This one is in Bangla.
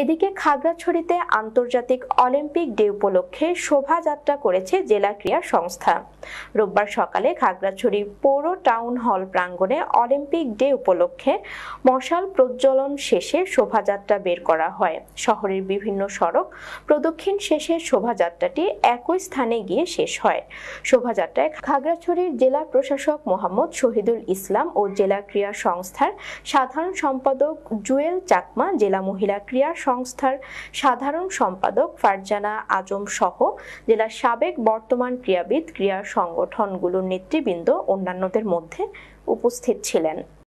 এদিকে খাগড়াছড়িতে আন্তর্জাতিক অলিম্পিক ডে উপলক্ষে শোভাযাত্রা করেছে জেলা ক্রীড়া সংস্থা রোববার সকালে খাগড়াছড়ি পৌর টাউন হল প্রাঙ্গণে অলিম্পিক ডে উপলক্ষে মশাল প্রজ্বলন শেষে শোভাযাত্রা বের করা হয় শহরের বিভিন্ন সড়ক প্রদক্ষিণ শেষে শোভাযাত্রাটি একই স্থানে গিয়ে শেষ হয় শোভাযাত্রায় খাগড়াছড়ির জেলা প্রশাসক মোহাম্মদ শহীদুল ইসলাম ও জেলা ক্রীড়া সংস্থার সাধারণ সম্পাদক জুয়েল চাকমা জেলা মহিলা ক্রীড়া সংস্থার সাধারণ সম্পাদক ফারজানা আজম সহ জেলার সাবেক বর্তমান ক্রীড়াবিদ ক্রীড়া সংগঠনগুলোর নেতৃবৃন্দ অন্যান্যদের মধ্যে উপস্থিত ছিলেন